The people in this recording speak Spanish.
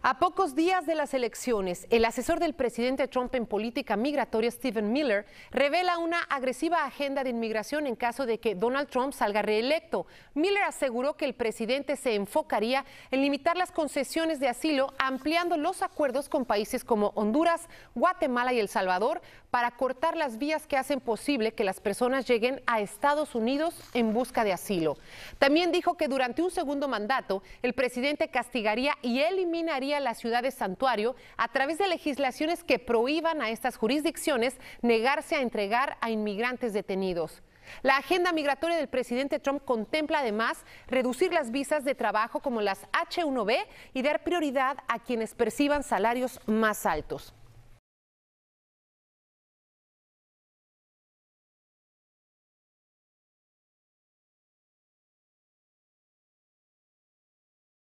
A pocos días de las elecciones, el asesor del presidente Trump en política migratoria, Stephen Miller, revela una agresiva agenda de inmigración en caso de que Donald Trump salga reelecto. Miller aseguró que el presidente se enfocaría en limitar las concesiones de asilo, ampliando los acuerdos con países como Honduras, Guatemala y El Salvador para cortar las vías que hacen posible que las personas lleguen a Estados Unidos en busca de asilo. También dijo que durante un segundo mandato, el presidente castigaría y eliminaría la ciudad las ciudades santuario a través de legislaciones que prohíban a estas jurisdicciones negarse a entregar a inmigrantes detenidos. La agenda migratoria del presidente Trump contempla además reducir las visas de trabajo como las H1B y dar prioridad a quienes perciban salarios más altos.